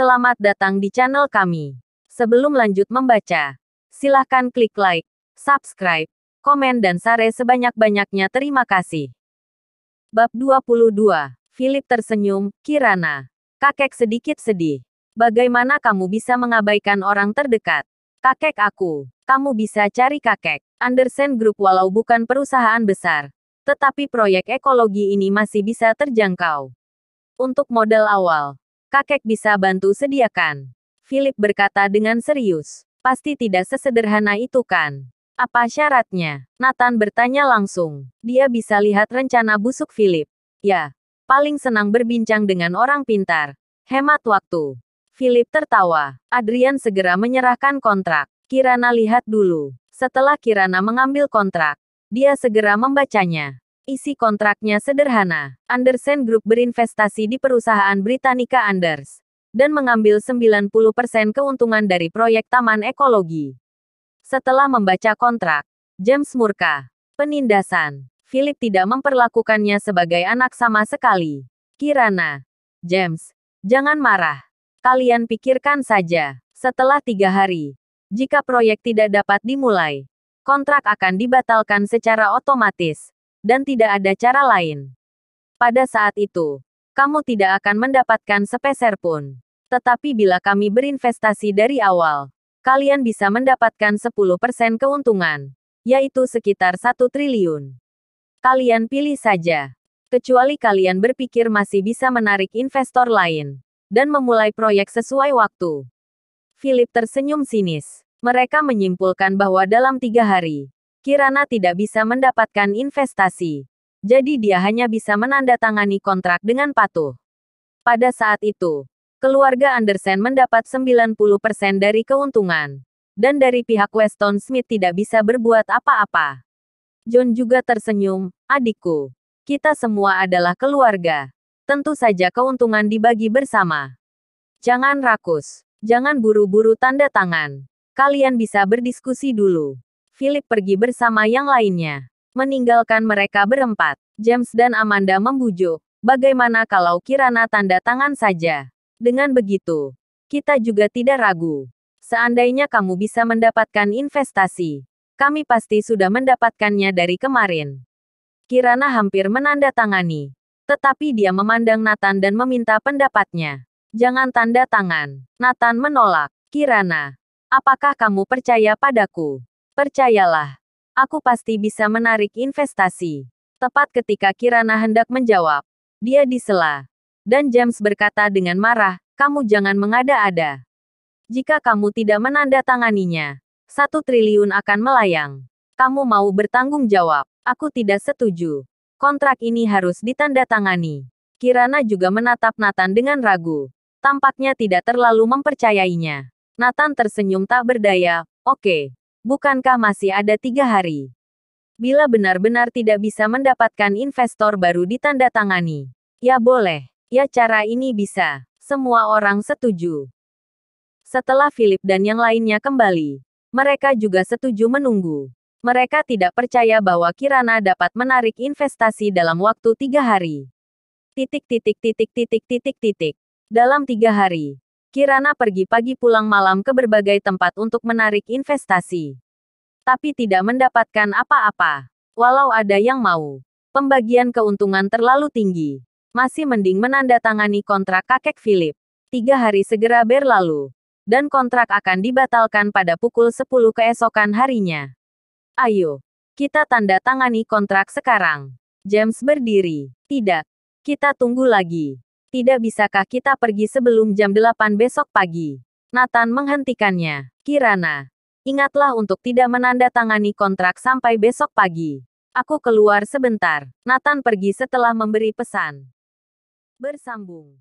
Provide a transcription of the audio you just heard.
Selamat datang di channel kami. Sebelum lanjut membaca, silahkan klik like, subscribe, komen dan share sebanyak-banyaknya. Terima kasih. Bab 22. Philip tersenyum, Kirana. Kakek sedikit sedih. Bagaimana kamu bisa mengabaikan orang terdekat? Kakek aku, kamu bisa cari kakek. Andersen Group walau bukan perusahaan besar, tetapi proyek ekologi ini masih bisa terjangkau. Untuk modal awal, Kakek bisa bantu sediakan. Philip berkata dengan serius. Pasti tidak sesederhana itu kan? Apa syaratnya? Nathan bertanya langsung. Dia bisa lihat rencana busuk Philip. Ya, paling senang berbincang dengan orang pintar. Hemat waktu. Philip tertawa. Adrian segera menyerahkan kontrak. Kirana lihat dulu. Setelah Kirana mengambil kontrak, dia segera membacanya. Isi kontraknya sederhana. Andersen Group berinvestasi di perusahaan Britannica Anders dan mengambil 90% keuntungan dari proyek taman ekologi. Setelah membaca kontrak, James murka. Penindasan. Philip tidak memperlakukannya sebagai anak sama sekali. Kirana. James, jangan marah. Kalian pikirkan saja. Setelah tiga hari, jika proyek tidak dapat dimulai, kontrak akan dibatalkan secara otomatis dan tidak ada cara lain. Pada saat itu, kamu tidak akan mendapatkan sepeser pun. Tetapi bila kami berinvestasi dari awal, kalian bisa mendapatkan 10% keuntungan, yaitu sekitar 1 triliun. Kalian pilih saja, kecuali kalian berpikir masih bisa menarik investor lain dan memulai proyek sesuai waktu. Philip tersenyum sinis. Mereka menyimpulkan bahwa dalam tiga hari, Kirana tidak bisa mendapatkan investasi. Jadi dia hanya bisa menandatangani kontrak dengan patuh. Pada saat itu, keluarga Andersen mendapat 90% dari keuntungan. Dan dari pihak Weston Smith tidak bisa berbuat apa-apa. John juga tersenyum, adikku. Kita semua adalah keluarga. Tentu saja keuntungan dibagi bersama. Jangan rakus. Jangan buru-buru tanda tangan. Kalian bisa berdiskusi dulu. Philip pergi bersama yang lainnya. Meninggalkan mereka berempat, James dan Amanda membujuk, bagaimana kalau Kirana tanda tangan saja? Dengan begitu, kita juga tidak ragu. Seandainya kamu bisa mendapatkan investasi, kami pasti sudah mendapatkannya dari kemarin. Kirana hampir menandatangani, tetapi dia memandang Nathan dan meminta pendapatnya. Jangan tanda tangan. Nathan menolak. Kirana, apakah kamu percaya padaku? Percayalah, aku pasti bisa menarik investasi. Tepat ketika Kirana hendak menjawab, dia disela. Dan James berkata dengan marah, kamu jangan mengada-ada. Jika kamu tidak menandatanganinya, satu triliun akan melayang. Kamu mau bertanggung jawab. Aku tidak setuju. Kontrak ini harus ditandatangani. Kirana juga menatap Nathan dengan ragu. Tampaknya tidak terlalu mempercayainya. Nathan tersenyum tak berdaya, oke. Okay. Bukankah masih ada tiga hari? Bila benar-benar tidak bisa mendapatkan investor baru ditandatangani. Ya boleh. Ya cara ini bisa. Semua orang setuju. Setelah Philip dan yang lainnya kembali, mereka juga setuju menunggu. Mereka tidak percaya bahwa Kirana dapat menarik investasi dalam waktu tiga hari. Titik titik titik titik titik titik. Dalam tiga hari, Kirana pergi pagi pulang malam ke berbagai tempat untuk menarik investasi. Tapi tidak mendapatkan apa-apa. Walau ada yang mau. Pembagian keuntungan terlalu tinggi. Masih mending menandatangani kontrak kakek Philip. Tiga hari segera berlalu. Dan kontrak akan dibatalkan pada pukul 10 keesokan harinya. Ayo, kita tanda tangani kontrak sekarang. James berdiri. Tidak, kita tunggu lagi. Tidak bisakah kita pergi sebelum jam 8 besok pagi? Nathan menghentikannya. Kirana, ingatlah untuk tidak menandatangani kontrak sampai besok pagi. Aku keluar sebentar. Nathan pergi setelah memberi pesan. Bersambung.